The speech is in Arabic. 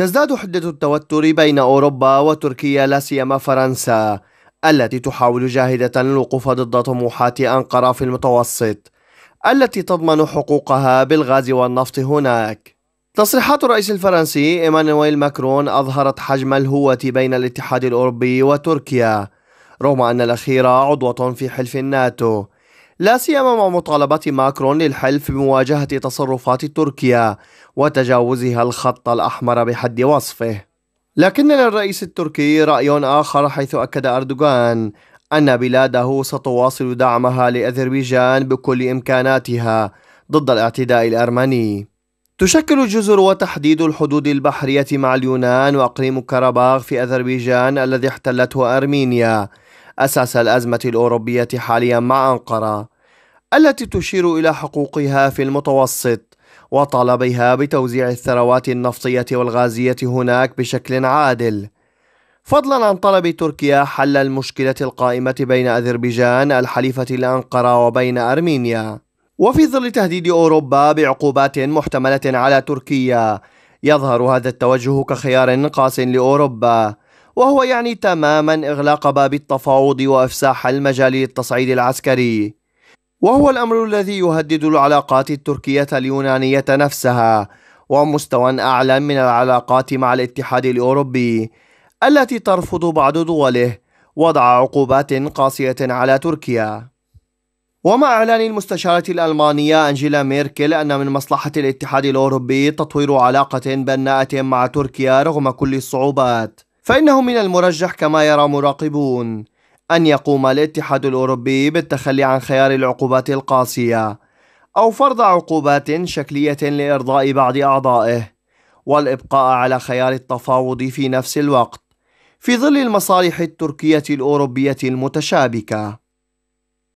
تزداد حدة التوتر بين أوروبا وتركيا لا سيما فرنسا التي تحاول جاهدة الوقوف ضد طموحات أنقرة في المتوسط التي تضمن حقوقها بالغاز والنفط هناك تصريحات الرئيس الفرنسي إيمانويل ماكرون أظهرت حجم الهوة بين الاتحاد الأوروبي وتركيا رغم أن الأخيرة عضوة في حلف الناتو لا سيما مع مطالبات ماكرون للحلف بمواجهة تصرفات تركيا وتجاوزها الخط الأحمر بحد وصفه لكن للرئيس التركي رأي آخر حيث أكد أردوغان أن بلاده ستواصل دعمها لأذربيجان بكل إمكاناتها ضد الاعتداء الأرمني تشكل الجزر وتحديد الحدود البحرية مع اليونان وأقليم كرباغ في أذربيجان الذي احتلته أرمينيا أساس الأزمة الأوروبية حاليا مع أنقرة التي تشير إلى حقوقها في المتوسط وطلبها بتوزيع الثروات النفطية والغازية هناك بشكل عادل فضلا عن طلب تركيا حل المشكلة القائمة بين أذربيجان الحليفة لأنقرة وبين أرمينيا وفي ظل تهديد أوروبا بعقوبات محتملة على تركيا يظهر هذا التوجه كخيار قاس لأوروبا وهو يعني تماما إغلاق باب التفاوض وإفساح المجال للتصعيد العسكري وهو الأمر الذي يهدد العلاقات التركية اليونانية نفسها ومستوى أعلى من العلاقات مع الاتحاد الأوروبي التي ترفض بعض دوله وضع عقوبات قاسية على تركيا ومع إعلان المستشارة الألمانية أنجيلا ميركل أن من مصلحة الاتحاد الأوروبي تطوير علاقة بناءة مع تركيا رغم كل الصعوبات فإنه من المرجح كما يرى مراقبون أن يقوم الاتحاد الأوروبي بالتخلي عن خيار العقوبات القاسية أو فرض عقوبات شكلية لإرضاء بعض أعضائه والإبقاء على خيار التفاوض في نفس الوقت في ظل المصالح التركية الأوروبية المتشابكة